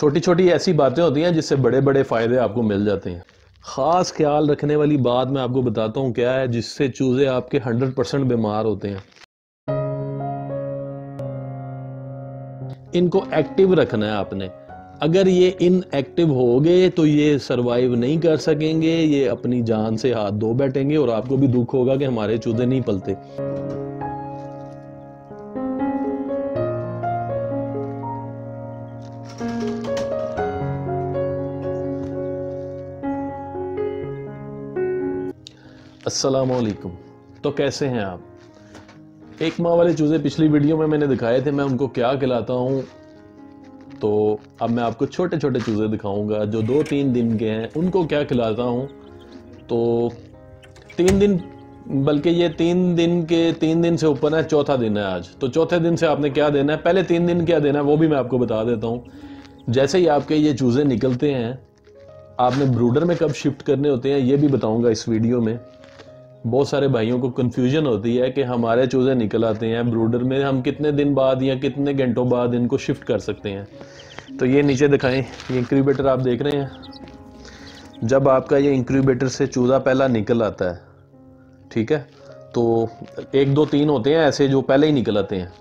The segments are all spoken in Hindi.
छोटी छोटी ऐसी बातें होती हैं जिससे बड़े बड़े फ़ायदे आपको मिल जाते हैं ख़ास ख्याल रखने वाली बात मैं आपको बताता हूँ क्या है जिससे चूज़े आपके हंड्रेड परसेंट बीमार होते हैं इनको एक्टिव रखना है आपने अगर ये इनएक्टिव हो गए तो ये सरवाइव नहीं कर सकेंगे ये अपनी जान से हाथ धो बैठेंगे और आपको भी दुख होगा कि हमारे चूजे नहीं पलते वालेकुम तो कैसे हैं आप एक माह वाले चूज़े पिछली वीडियो में मैंने दिखाए थे मैं उनको क्या खिलाता हूँ तो अब मैं आपको छोटे छोटे चूज़े दिखाऊंगा जो दो तीन दिन के हैं उनको क्या खिलाता हूँ तो तीन दिन बल्कि ये तीन दिन के तीन दिन से ऊपर है चौथा दिन है आज तो चौथे दिन से आपने क्या देना है पहले तीन दिन क्या देना है वो भी मैं आपको बता देता हूँ जैसे ही आपके ये चूज़े निकलते हैं आपने ब्रूडर में कब शिफ्ट करने होते हैं ये भी बताऊंगा इस वीडियो में बहुत सारे भाइयों को कन्फ्यूजन होती है कि हमारे चूज़े निकल आते हैं ब्रूडर में हम कितने दिन बाद या कितने घंटों बाद इनको शिफ्ट कर सकते हैं तो ये नीचे दिखाएं ये इंक्यूबेटर आप देख रहे हैं जब आपका ये इंक्यूबेटर से चूज़ा पहला निकल आता है ठीक है तो एक दो तीन होते हैं ऐसे जो पहले ही निकल आते हैं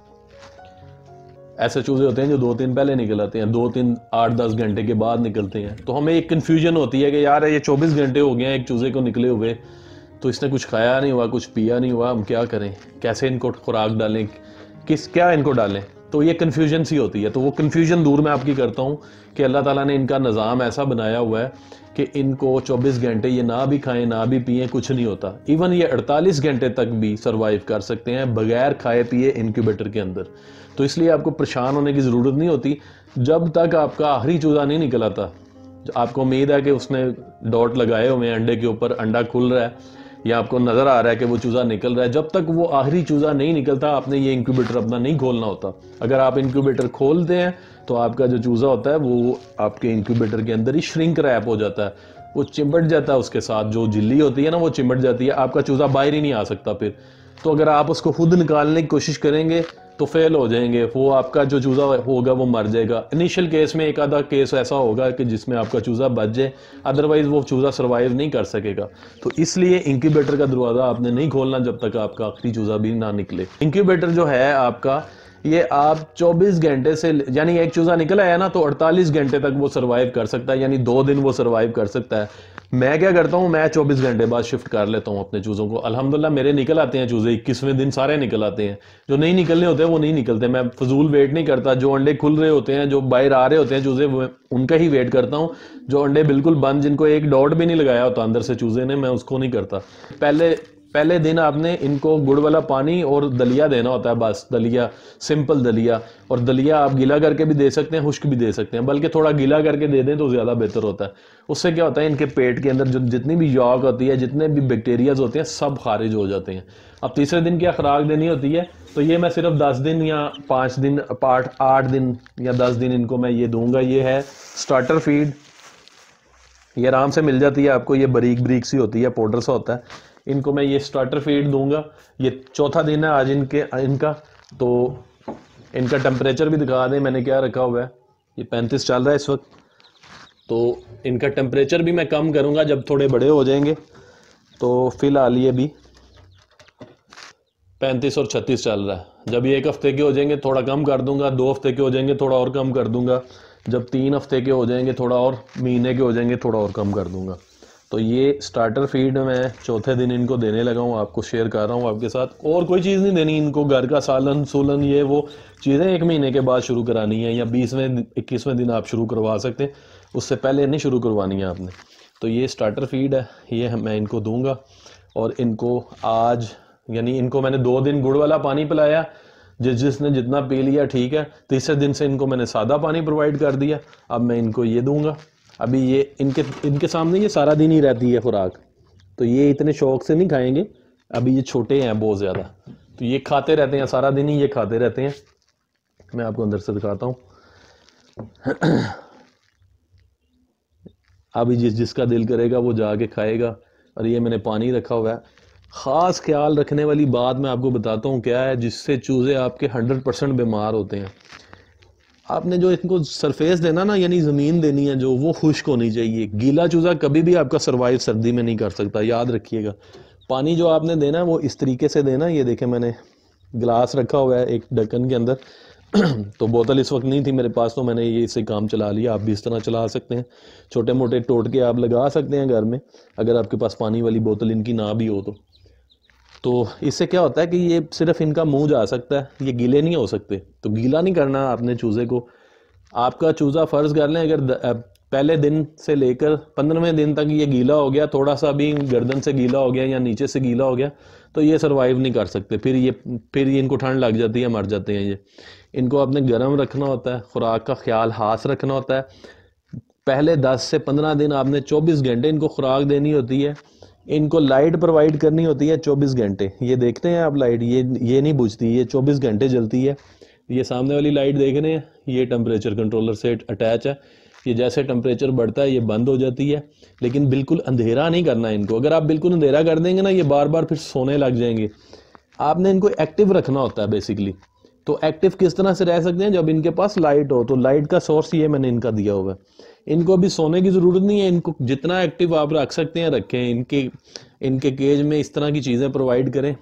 ऐसे चूज़े होते हैं जो दो तीन पहले निकल आते हैं दो तीन आठ दस घंटे के बाद निकलते हैं तो हमें एक कन्फ्यूजन होती है कि यार ये चौबीस घंटे हो गए हैं एक चूज़े को निकले हुए तो इसने कुछ खाया नहीं हुआ कुछ पिया नहीं हुआ हम क्या करें कैसे इनको खुराक डालें किस क्या इनको डालें तो ये कन्फ्यूजन सी होती है तो वो कन्फ्यूजन दूर मैं आपकी करता हूँ कि अल्लाह ताला ने इनका निज़ाम ऐसा बनाया हुआ है कि इनको 24 घंटे ये ना भी खाएं ना भी पिए कुछ नहीं होता इवन ये 48 घंटे तक भी सरवाइव कर सकते हैं बगैर खाए पिए इनक्यूबेटर के अंदर तो इसलिए आपको परेशान होने की ज़रूरत नहीं होती जब तक आपका आखिरी चूज़ा नहीं निकल आता आपको उम्मीद है कि उसने डॉट लगाए हुए हैं अंडे के ऊपर अंडा खुल रहा है या आपको नज़र आ रहा है कि वो चूज़ा निकल रहा है जब तक वो आखिरी चूज़ा नहीं निकलता आपने ये इंक्यूबेटर अपना नहीं खोलना होता अगर आप इंक्यूबेटर खोलते हैं तो आपका जो चूज़ा होता है वो आपके इंक्यूबेटर के अंदर ही श्रिंक रैप हो जाता है वो चिमट जाता है उसके साथ जो झिल्ली होती है ना वो चिमट जाती है आपका चूज़ा बाहर ही नहीं आ सकता फिर तो अगर आप उसको खुद निकालने की कोशिश करेंगे तो फेल हो जाएंगे वो आपका जो चूज़ा होगा वो मर जाएगा इनिशियल केस में एक आधा केस ऐसा होगा कि जिसमें आपका चूज़ा बच जाए अदरवाइज़ वो चूज़ा सर्वाइव नहीं कर सकेगा तो इसलिए इंक्यूबेटर का दरवाज़ा आपने नहीं खोलना जब तक आपका आखिरी चूज़ा भी ना निकले इंक्यूबेटर जो है आपका ये आप 24 घंटे से यानी एक चूज़ा निकल आया ना तो 48 घंटे तक वो सर्वाइव कर सकता है यानी दो दिन वो सर्वाइव कर सकता है मैं क्या करता हूँ मैं 24 घंटे बाद शिफ्ट कर लेता हूँ अपने चूज़ों को अल्हम्दुलिल्लाह मेरे निकल आते हैं चूज़े इक्कीसवें दिन सारे निकल आते हैं जो नहीं निकलने होते हैं वो नहीं निकलते मैं फजूल वेट नहीं करता जो अंडे खुल रहे होते हैं जो बाहर आ रहे होते हैं चूज़े उनका ही वेट करता हूँ जो अंडे बिल्कुल बंद जिनको एक डॉट भी नहीं लगाया होता अंदर से चूज़े ने मैं उसको नहीं करता पहले पहले दिन आपने इनको गुड़ वाला पानी और दलिया देना होता है बस दलिया सिंपल दलिया और दलिया आप गीला करके भी दे सकते हैं खुश्क भी दे सकते हैं बल्कि थोड़ा गीला करके दे दें तो ज़्यादा बेहतर होता है उससे क्या होता है इनके पेट के अंदर जो जितनी भी यॉक होती है जितने भी बैक्टीरियाज होते हैं सब खारिज हो जाते हैं अब तीसरे दिन क्या खुराक देनी होती है तो ये मैं सिर्फ दस दिन या पाँच दिन पाठ आठ दिन या दस दिन इनको मैं ये दूंगा ये है स्टार्टर फीड ये आराम से मिल जाती है आपको ये बरीक बरीक सी होती है पाउडर सा होता है इनको मैं ये स्टार्टर फीड दूंगा ये चौथा दिन है आज इनके इनका तो इनका टेम्परेचर भी दिखा दें मैंने क्या रखा हुआ है ये पैंतीस चल रहा है इस वक्त तो इनका टेम्परेचर भी मैं कम करूँगा जब थोड़े बड़े हो जाएंगे तो फ़िलहाल ये भी पैंतीस और छत्तीस चल रहा है जब ये एक हफ़्ते के हो जाएंगे थोड़ा कम कर दूंगा दो हफ़्ते के हो जाएंगे थोड़ा और कम कर दूंगा जब तीन हफ़्ते के हो जाएंगे थोड़ा और महीने के हो जाएंगे थोड़ा और कम कर दूंगा तो ये स्टार्टर फीड मैं चौथे दिन इनको देने लगा हूँ आपको शेयर कर रहा हूँ आपके साथ और कोई चीज़ नहीं देनी इनको घर का सालन सोलन ये वो चीज़ें एक महीने के बाद शुरू करानी है या बीसवें इक्कीसवें दिन आप शुरू करवा सकते हैं उससे पहले नहीं शुरू करवानी है आपने तो ये स्टार्टर फीड है ये मैं इनको दूँगा और इनको आज यानी इनको मैंने दो दिन गुड़ वाला पानी पिलाया जिस जिसने जितना पी लिया ठीक है तीसरे दिन से इनको मैंने सादा पानी प्रोवाइड कर दिया अब मैं इनको ये दूंगा अभी ये इनके इनके सामने ये सारा दिन ही रहती है खुराक तो ये इतने शौक से नहीं खाएंगे अभी ये छोटे हैं बहुत ज़्यादा तो ये खाते रहते हैं सारा दिन ही ये खाते रहते हैं मैं आपको अंदर से दिखाता हूँ अभी जिस जिसका दिल करेगा वो जाके खाएगा और ये मैंने पानी रखा हुआ है ख़ास ख्याल रखने वाली बात मैं आपको बताता हूँ क्या है जिससे चूज़े आपके हंड्रेड परसेंट बीमार होते हैं आपने जो इनको सरफेस देना ना यानी ज़मीन देनी है जो वो खुश्क होनी चाहिए गीला चूज़ा कभी भी आपका सर्वाइव सर्दी में नहीं कर सकता याद रखिएगा पानी जो आपने देना है वो इस तरीके से देना ये देखें मैंने गिलास रखा हुआ है एक ढक्कन के अंदर तो बोतल इस वक्त नहीं थी मेरे पास तो मैंने ये इसे काम चला लिया आप भी इस तरह चला सकते हैं छोटे मोटे टोटके आप लगा सकते हैं घर में अगर आपके पास पानी वाली बोतल इनकी ना भी हो तो तो इससे क्या होता है कि ये सिर्फ इनका मुंह जा सकता है ये गीले नहीं हो सकते तो गीला नहीं करना आपने चूज़े को आपका चूज़ा फ़र्ज़ कर लें अगर पहले दिन से लेकर पंद्रहवें दिन तक ये गीला हो गया थोड़ा सा भी गर्दन से गीला हो गया या नीचे से गीला हो गया तो ये सर्वाइव नहीं कर सकते फिर ये फिर ये इनको ठंड लग जाती है मर जाते हैं ये इनको अपने गर्म रखना होता है खुराक का ख्याल हाथ रखना होता है पहले 10 से 15 दिन आपने 24 घंटे इनको खुराक देनी होती है इनको लाइट प्रोवाइड करनी होती है 24 घंटे ये देखते हैं आप लाइट ये ये नहीं बुझती ये 24 घंटे जलती है ये सामने वाली लाइट देख रहे हैं ये टेम्परेचर कंट्रोलर से अटैच है ये जैसे टेम्परेचर बढ़ता है ये बंद हो जाती है लेकिन बिल्कुल अंधेरा नहीं करना इनको अगर आप बिल्कुल अंधेरा कर देंगे ना ये बार बार फिर सोने लग जाएंगे आपने इनको एक्टिव रखना होता है बेसिकली तो एक्टिव किस तरह से रह सकते हैं जब इनके पास लाइट हो तो लाइट का सोर्स ये मैंने इनका दिया हुआ है इनको अभी सोने की ज़रूरत नहीं है इनको जितना एक्टिव आप रख सकते हैं रखें इनके इनके केज में इस तरह की चीज़ें प्रोवाइड करें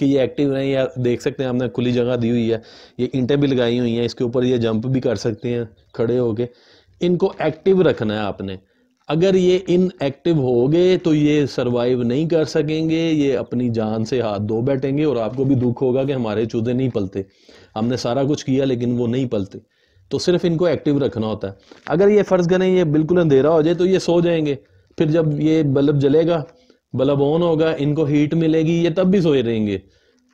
कि ये एक्टिव रहें या देख सकते हैं हमने खुली जगह दी हुई है ये ईंटें भी लगाई हुई हैं इसके ऊपर ये जंप भी कर सकते हैं खड़े होके इनको एक्टिव रखना है आपने अगर ये इन एक्टिव हो गए तो ये सरवाइव नहीं कर सकेंगे ये अपनी जान से हाथ धो बैठेंगे और आपको भी दुख होगा कि हमारे चूजे नहीं पलते हमने सारा कुछ किया लेकिन वो नहीं पलते तो सिर्फ इनको एक्टिव रखना होता है अगर ये फ़र्ज़ करें ये बिल्कुल अंधेरा हो जाए तो ये सो जाएंगे फिर जब ये बल्ब जलेगा बल्ब ऑन होगा इनको हीट मिलेगी ये तब भी सोए रहेंगे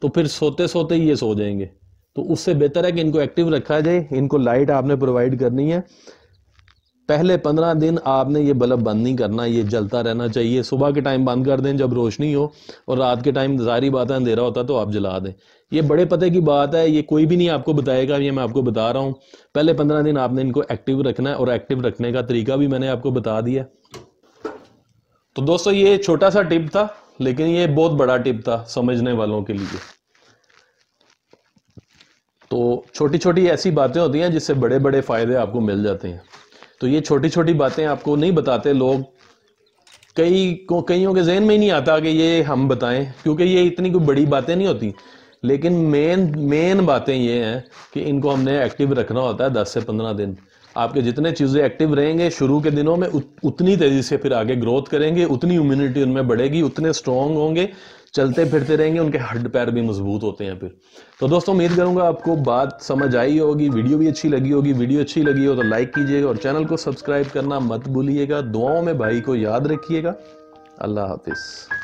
तो फिर सोते सोते ही ये सो जाएंगे तो उससे बेहतर है कि इनको एक्टिव रखा जाए इनको लाइट आपने प्रोवाइड करनी है पहले पंद्रह दिन आपने ये बल्ब बंद नहीं करना ये जलता रहना चाहिए सुबह के टाइम बंद कर दें जब रोशनी हो और रात के टाइम जारी बात है अंधेरा होता तो आप जला दें ये बड़े पते की बात है ये कोई भी नहीं आपको बताएगा ये मैं आपको बता रहा हूँ पहले पंद्रह दिन आपने इनको एक्टिव रखना है और एक्टिव रखने का तरीका भी मैंने आपको बता दिया तो दोस्तों ये छोटा सा टिप था लेकिन ये बहुत बड़ा टिप था समझने वालों के लिए तो छोटी छोटी ऐसी बातें होती हैं जिससे बड़े बड़े फ़ायदे आपको मिल जाते हैं तो ये छोटी छोटी बातें आपको नहीं बताते लोग कई को कईयों के जहन में ही नहीं आता कि ये हम बताएं क्योंकि ये इतनी कोई बड़ी बातें नहीं होती लेकिन मेन मेन बातें ये हैं कि इनको हमने एक्टिव रखना होता है दस से पंद्रह दिन आपके जितने चीज़ें एक्टिव रहेंगे शुरू के दिनों में उत, उतनी तेज़ी से फिर आगे ग्रोथ करेंगे उतनी इम्यूनिटी उनमें बढ़ेगी उतने स्ट्रॉन्ग होंगे चलते फिरते रहेंगे उनके हड्ड पैर भी मजबूत होते हैं फिर तो दोस्तों उम्मीद करूंगा आपको बात समझ आई होगी वीडियो भी अच्छी लगी होगी वीडियो अच्छी लगी हो तो लाइक कीजिएगा और चैनल को सब्सक्राइब करना मत भूलिएगा दुआओं में भाई को याद रखिएगा अल्लाह हाफिज़